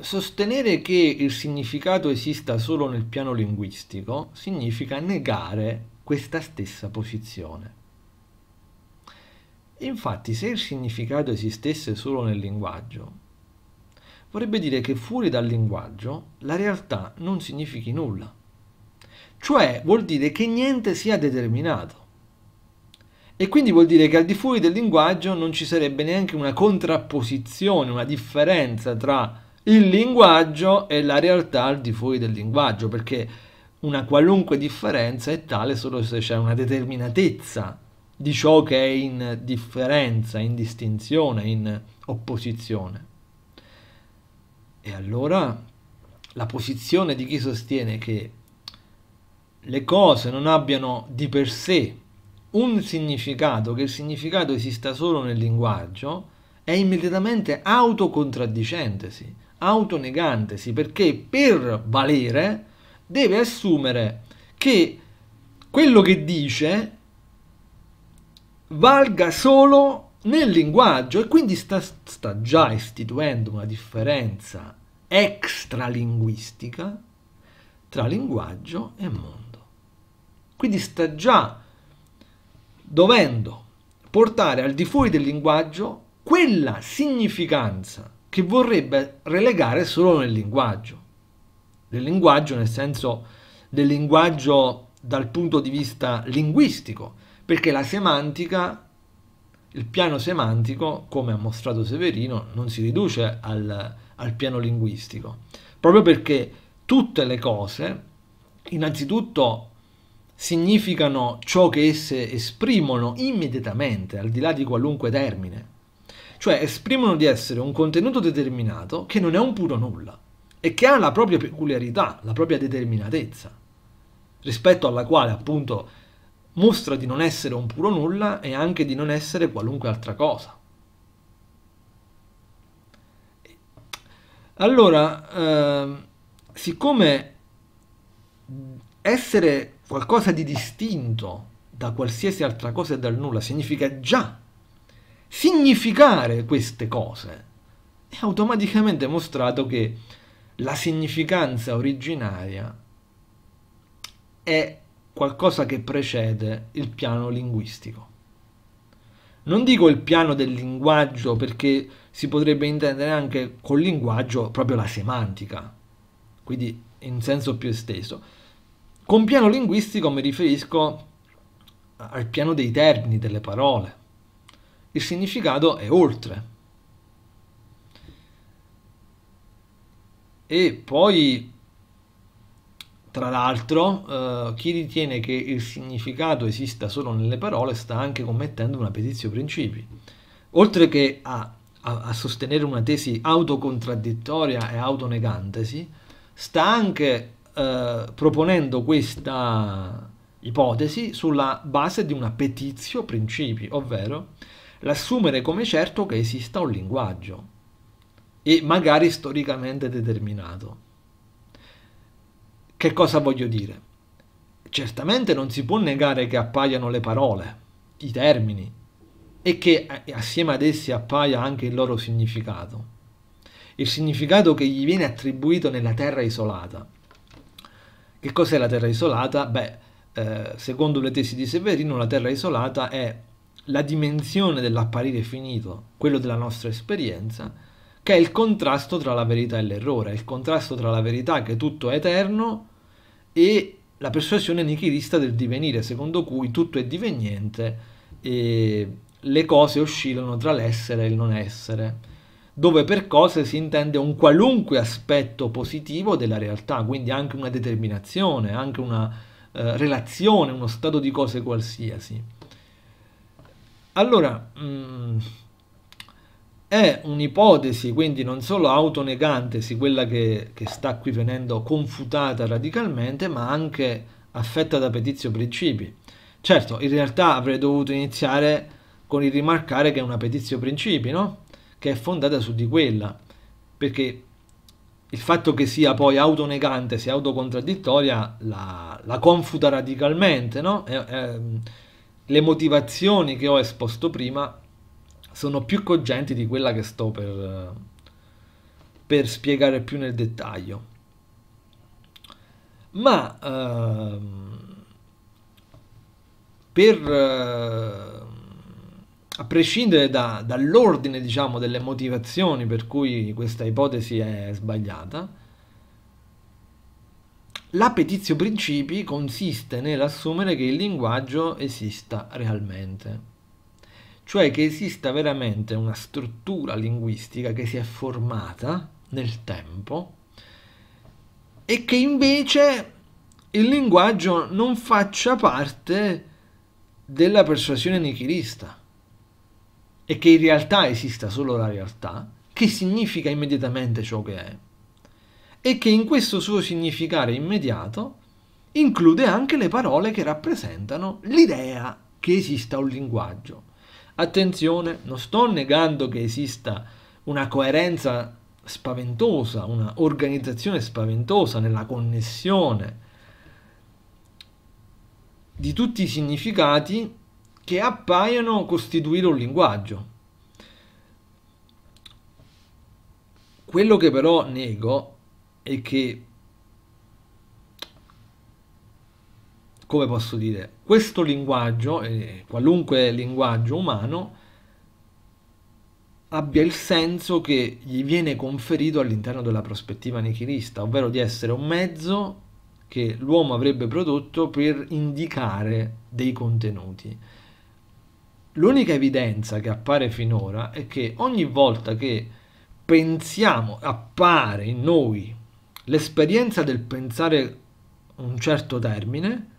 Sostenere che il significato esista solo nel piano linguistico significa negare questa stessa posizione. Infatti, se il significato esistesse solo nel linguaggio, vorrebbe dire che fuori dal linguaggio la realtà non significhi nulla. Cioè vuol dire che niente sia determinato. E quindi vuol dire che al di fuori del linguaggio non ci sarebbe neanche una contrapposizione, una differenza tra il linguaggio e la realtà al di fuori del linguaggio, perché una qualunque differenza è tale solo se c'è una determinatezza di ciò che è in differenza, in distinzione, in opposizione. E allora la posizione di chi sostiene che le cose non abbiano di per sé un significato, che il significato esista solo nel linguaggio, è immediatamente autocontraddicendosi autonegantesi perché per valere deve assumere che quello che dice valga solo nel linguaggio e quindi sta, sta già istituendo una differenza extralinguistica tra linguaggio e mondo. Quindi sta già dovendo portare al di fuori del linguaggio quella significanza che vorrebbe relegare solo nel linguaggio. Nel linguaggio nel senso del linguaggio dal punto di vista linguistico, perché la semantica, il piano semantico, come ha mostrato Severino, non si riduce al, al piano linguistico, proprio perché tutte le cose, innanzitutto, significano ciò che esse esprimono immediatamente, al di là di qualunque termine cioè esprimono di essere un contenuto determinato che non è un puro nulla e che ha la propria peculiarità, la propria determinatezza, rispetto alla quale appunto mostra di non essere un puro nulla e anche di non essere qualunque altra cosa. Allora, eh, siccome essere qualcosa di distinto da qualsiasi altra cosa e dal nulla significa già significare queste cose. È automaticamente mostrato che la significanza originaria è qualcosa che precede il piano linguistico. Non dico il piano del linguaggio perché si potrebbe intendere anche col linguaggio proprio la semantica, quindi in senso più esteso. Con piano linguistico mi riferisco al piano dei termini delle parole il significato è oltre. E poi, tra l'altro, eh, chi ritiene che il significato esista solo nelle parole sta anche commettendo una petizio principi. Oltre che a, a, a sostenere una tesi autocontraddittoria e autonegantesi, sta anche eh, proponendo questa ipotesi sulla base di una petizio principi, ovvero l'assumere come certo che esista un linguaggio e magari storicamente determinato. Che cosa voglio dire? Certamente non si può negare che appaiano le parole, i termini, e che assieme ad essi appaia anche il loro significato, il significato che gli viene attribuito nella terra isolata. Che cos'è la terra isolata? Beh, eh, secondo le tesi di Severino, la terra isolata è la dimensione dell'apparire finito, quello della nostra esperienza, che è il contrasto tra la verità e l'errore, il contrasto tra la verità che tutto è eterno e la persuasione nichilista del divenire, secondo cui tutto è diveniente e le cose oscillano tra l'essere e il non essere dove per cose si intende un qualunque aspetto positivo della realtà, quindi anche una determinazione, anche una eh, relazione, uno stato di cose qualsiasi. Allora, mh, mm, è un'ipotesi quindi non solo autonegantesi, quella che, che sta qui venendo confutata radicalmente, ma anche affetta da petizio principi. Certo, in realtà avrei dovuto iniziare con il rimarcare che è una petizio principi, no? Che è fondata su di quella, perché il fatto che sia poi autonegante, sia autocontraddittoria, la, la confuta radicalmente, no? È, è, le motivazioni che ho esposto prima sono più cogenti di quella che sto per, per spiegare più nel dettaglio. Ma ehm, per, eh, a prescindere da, dall'ordine diciamo, delle motivazioni per cui questa ipotesi è sbagliata, L'appetizio principi consiste nell'assumere che il linguaggio esista realmente, cioè che esista veramente una struttura linguistica che si è formata nel tempo e che invece il linguaggio non faccia parte della persuasione nichilista e che in realtà esista solo la realtà, che significa immediatamente ciò che è, e che in questo suo significare immediato include anche le parole che rappresentano l'idea che esista un linguaggio. Attenzione, non sto negando che esista una coerenza spaventosa, una organizzazione spaventosa nella connessione di tutti i significati che appaiono costituire un linguaggio. Quello che però nego e che, come posso dire, questo linguaggio, eh, qualunque linguaggio umano, abbia il senso che gli viene conferito all'interno della prospettiva nichilista, ovvero di essere un mezzo che l'uomo avrebbe prodotto per indicare dei contenuti. L'unica evidenza che appare finora è che ogni volta che pensiamo, appare in noi l'esperienza del pensare un certo termine,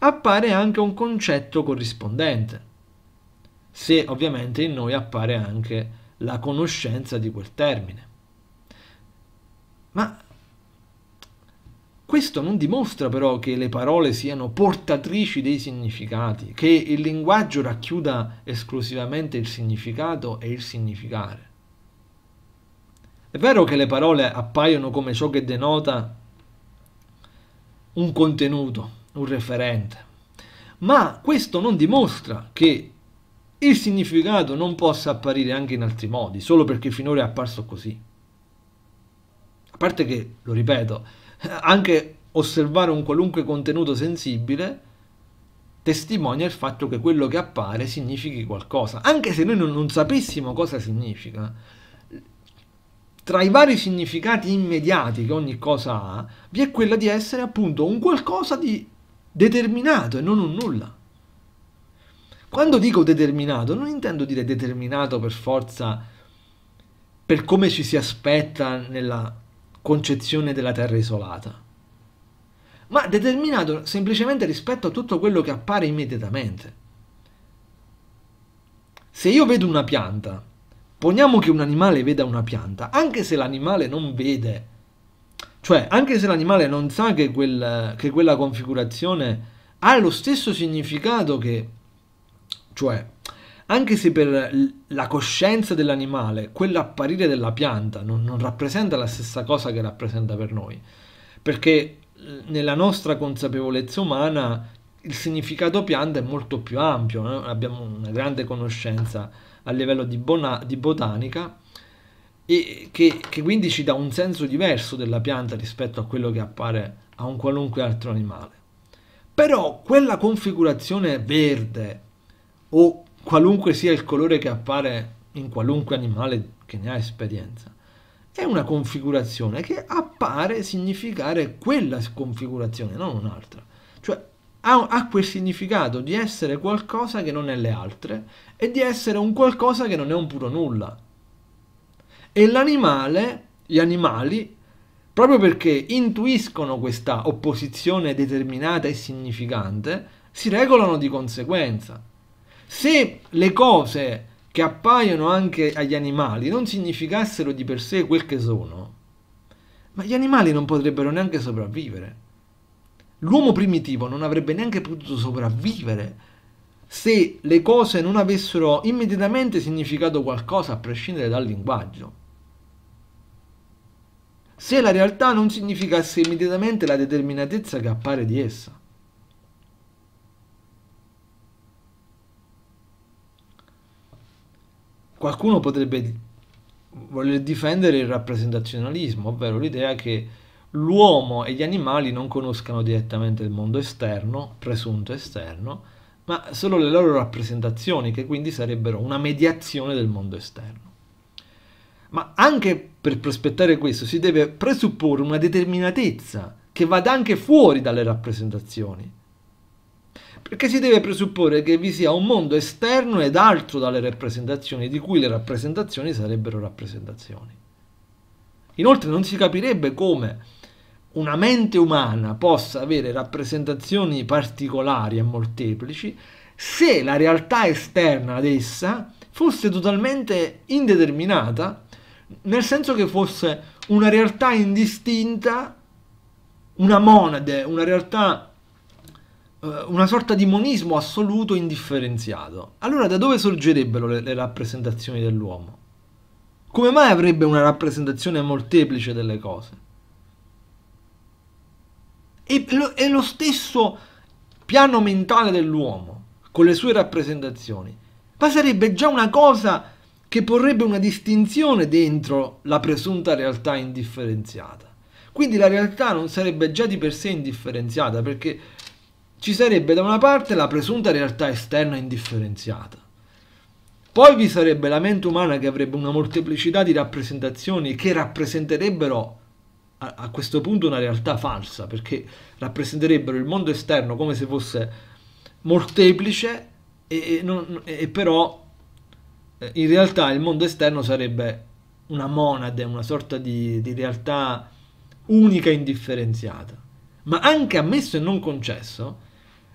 appare anche un concetto corrispondente, se ovviamente in noi appare anche la conoscenza di quel termine. Ma questo non dimostra però che le parole siano portatrici dei significati, che il linguaggio racchiuda esclusivamente il significato e il significare. È vero che le parole appaiono come ciò che denota un contenuto, un referente, ma questo non dimostra che il significato non possa apparire anche in altri modi, solo perché finora è apparso così. A parte che, lo ripeto, anche osservare un qualunque contenuto sensibile testimonia il fatto che quello che appare significhi qualcosa, anche se noi non, non sapessimo cosa significa tra i vari significati immediati che ogni cosa ha, vi è quella di essere appunto un qualcosa di determinato e non un nulla. Quando dico determinato, non intendo dire determinato per forza per come ci si aspetta nella concezione della terra isolata, ma determinato semplicemente rispetto a tutto quello che appare immediatamente. Se io vedo una pianta Poniamo che un animale veda una pianta, anche se l'animale non vede, cioè anche se l'animale non sa che, quel, che quella configurazione ha lo stesso significato che, cioè, anche se per la coscienza dell'animale quell'apparire della pianta non, non rappresenta la stessa cosa che rappresenta per noi, perché nella nostra consapevolezza umana il significato pianta è molto più ampio, eh? abbiamo una grande conoscenza a livello di, bona- di botanica e che, che, quindi ci dà un senso diverso della pianta rispetto a quello che appare a un qualunque altro animale. Però quella configurazione verde o qualunque sia il colore che appare in qualunque animale che ne ha esperienza, è una configurazione che appare significare quella configurazione, non un'altra. Cioè ha, ha quel significato di essere qualcosa che non è le altre e di essere un qualcosa che non è un puro nulla. E l'animale, gli animali, proprio perché intuiscono questa opposizione determinata e significante, si regolano di conseguenza. Se le cose che appaiono anche agli animali non significassero di per sé quel che sono, ma gli animali non potrebbero neanche sopravvivere. L'uomo primitivo non avrebbe neanche potuto sopravvivere se le cose non avessero immediatamente significato qualcosa a prescindere dal linguaggio. Se la realtà non significasse immediatamente la determinatezza che appare di essa. Qualcuno potrebbe voler difendere il rappresentazionalismo, ovvero l'idea che l'uomo e gli animali non conoscano direttamente il mondo esterno, presunto esterno, ma solo le loro rappresentazioni, che quindi sarebbero una mediazione del mondo esterno. Ma anche per prospettare questo si deve presupporre una determinatezza che vada anche fuori dalle rappresentazioni. Perché si deve presupporre che vi sia un mondo esterno ed altro dalle rappresentazioni, di cui le rappresentazioni sarebbero rappresentazioni. Inoltre non si capirebbe come una mente umana possa avere rappresentazioni particolari e molteplici se la realtà esterna ad essa fosse totalmente indeterminata, nel senso che fosse una realtà indistinta, una monade, una realtà, eh, una sorta di monismo assoluto indifferenziato. Allora da dove sorgerebbero le, le rappresentazioni dell'uomo? Come mai avrebbe una rappresentazione molteplice delle cose? E lo, è lo stesso piano mentale dell'uomo, con le sue rappresentazioni. Ma sarebbe già una cosa che porrebbe una distinzione dentro la presunta realtà indifferenziata. Quindi la realtà non sarebbe già di per sé indifferenziata, perché ci sarebbe da una parte la presunta realtà esterna indifferenziata, poi vi sarebbe la mente umana che avrebbe una molteplicità di rappresentazioni che rappresenterebbero a, questo punto una realtà falsa, perché rappresenterebbero il mondo esterno come se fosse molteplice e, e, non, e però eh, in realtà il mondo esterno sarebbe una monade, una sorta di, di realtà unica e indifferenziata. Ma anche ammesso e non concesso,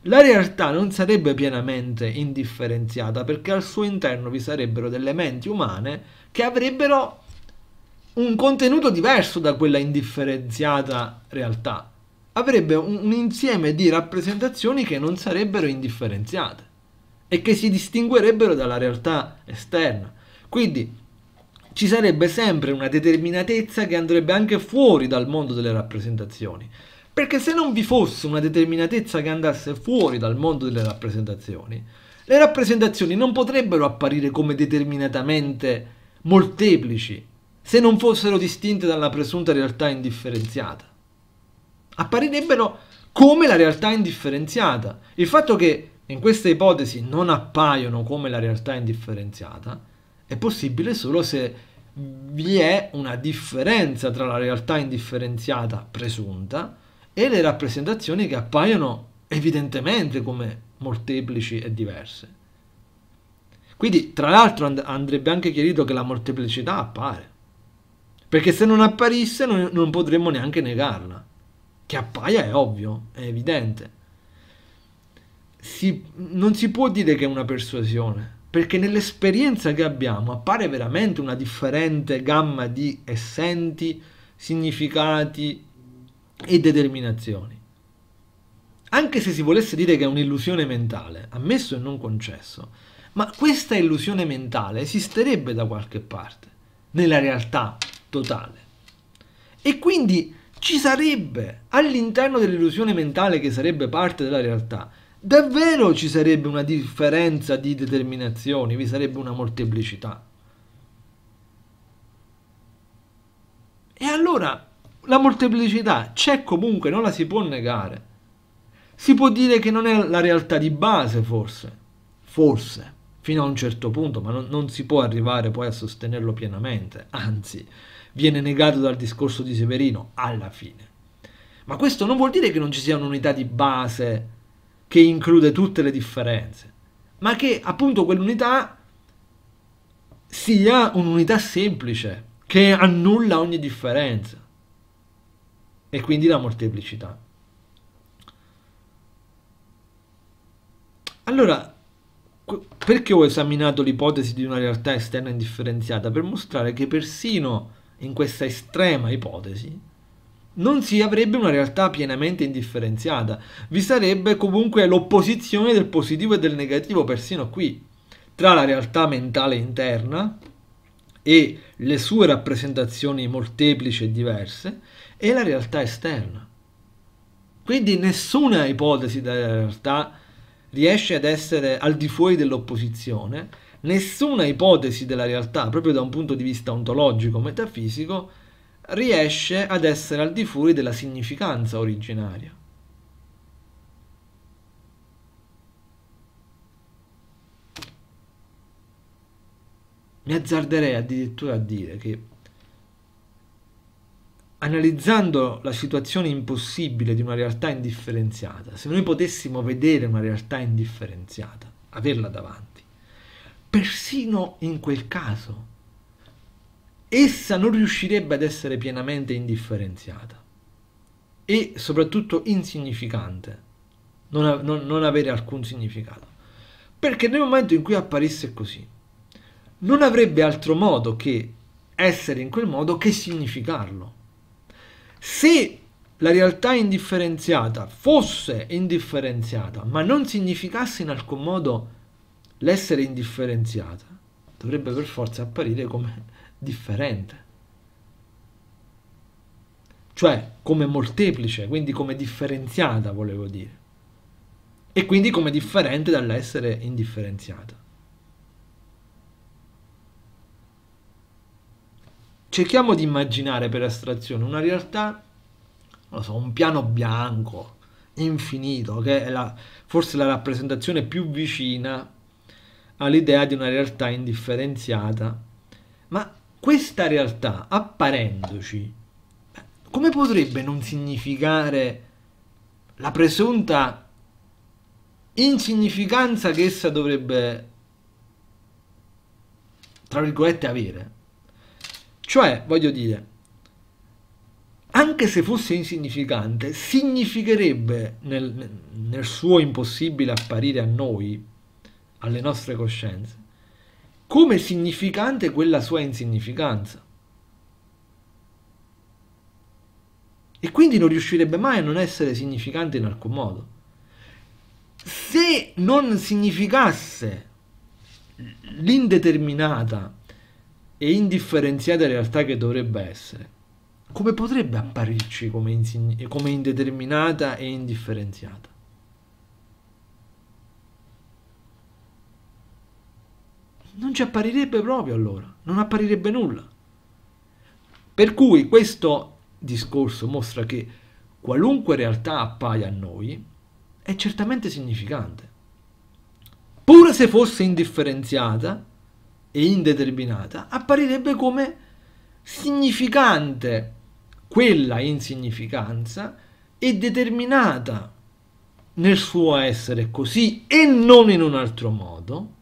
la realtà non sarebbe pienamente indifferenziata perché al suo interno vi sarebbero delle menti umane che avrebbero un contenuto diverso da quella indifferenziata realtà. Avrebbe un, un insieme di rappresentazioni che non sarebbero indifferenziate e che si distinguerebbero dalla realtà esterna. Quindi ci sarebbe sempre una determinatezza che andrebbe anche fuori dal mondo delle rappresentazioni. Perché se non vi fosse una determinatezza che andasse fuori dal mondo delle rappresentazioni, le rappresentazioni non potrebbero apparire come determinatamente molteplici se non fossero distinte dalla presunta realtà indifferenziata. Apparirebbero come la realtà indifferenziata. Il fatto che in questa ipotesi non appaiono come la realtà indifferenziata è possibile solo se vi è una differenza tra la realtà indifferenziata presunta e le rappresentazioni che appaiono evidentemente come molteplici e diverse. Quindi, tra l'altro, and andrebbe anche chiarito che la molteplicità appare. Perché se non apparisse non, non potremmo neanche negarla. Che appaia è ovvio, è evidente. Si, non si può dire che è una persuasione, perché nell'esperienza che abbiamo appare veramente una differente gamma di essenti, significati e determinazioni. Anche se si volesse dire che è un'illusione mentale, ammesso e non concesso, ma questa illusione mentale esisterebbe da qualche parte, nella realtà totale. E quindi ci sarebbe, all'interno dell'illusione mentale che sarebbe parte della realtà, davvero ci sarebbe una differenza di determinazioni, vi sarebbe una molteplicità. E allora la molteplicità c'è comunque, non la si può negare. Si può dire che non è la realtà di base, forse, forse, fino a un certo punto, ma non, non si può arrivare poi a sostenerlo pienamente, anzi, viene negato dal discorso di Severino alla fine. Ma questo non vuol dire che non ci sia un'unità di base che include tutte le differenze, ma che appunto quell'unità sia un'unità semplice che annulla ogni differenza e quindi la molteplicità. Allora, perché ho esaminato l'ipotesi di una realtà esterna indifferenziata? Per mostrare che persino in questa estrema ipotesi, non si avrebbe una realtà pienamente indifferenziata, vi sarebbe comunque l'opposizione del positivo e del negativo persino qui, tra la realtà mentale interna e le sue rappresentazioni molteplici e diverse e la realtà esterna. Quindi nessuna ipotesi della realtà riesce ad essere al di fuori dell'opposizione nessuna ipotesi della realtà, proprio da un punto di vista ontologico, metafisico, riesce ad essere al di fuori della significanza originaria. Mi azzarderei addirittura a dire che analizzando la situazione impossibile di una realtà indifferenziata, se noi potessimo vedere una realtà indifferenziata, averla davanti, persino in quel caso essa non riuscirebbe ad essere pienamente indifferenziata e soprattutto insignificante, non, non, non, avere alcun significato. Perché nel momento in cui apparisse così, non avrebbe altro modo che essere in quel modo che significarlo. Se la realtà indifferenziata fosse indifferenziata, ma non significasse in alcun modo l'essere indifferenziata dovrebbe per forza apparire come differente, cioè come molteplice, quindi come differenziata volevo dire, e quindi come differente dall'essere indifferenziata. Cerchiamo di immaginare per astrazione una realtà, non so, un piano bianco, infinito, che è la, forse la rappresentazione più vicina all'idea di una realtà indifferenziata. Ma questa realtà, apparendoci, come potrebbe non significare la presunta insignificanza che essa dovrebbe, tra virgolette, avere? Cioè, voglio dire, anche se fosse insignificante, significherebbe nel, nel suo impossibile apparire a noi alle nostre coscienze, come significante quella sua insignificanza. E quindi non riuscirebbe mai a non essere significante in alcun modo. Se non significasse l'indeterminata e indifferenziata realtà che dovrebbe essere, come potrebbe apparirci come, come indeterminata e indifferenziata? non ci apparirebbe proprio allora, non apparirebbe nulla. Per cui questo discorso mostra che qualunque realtà appaia a noi è certamente significante, pure se fosse indifferenziata e indeterminata, apparirebbe come significante quella insignificanza e determinata nel suo essere così e non in un altro modo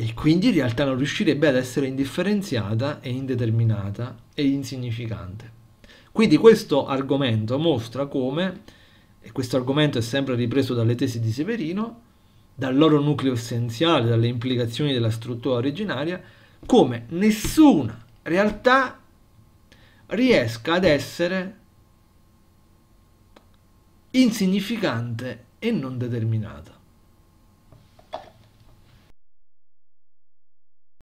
e quindi in realtà non riuscirebbe ad essere indifferenziata e indeterminata e insignificante. Quindi questo argomento mostra come, e questo argomento è sempre ripreso dalle tesi di Severino, dal loro nucleo essenziale, dalle implicazioni della struttura originaria, come nessuna realtà riesca ad essere insignificante e non determinata.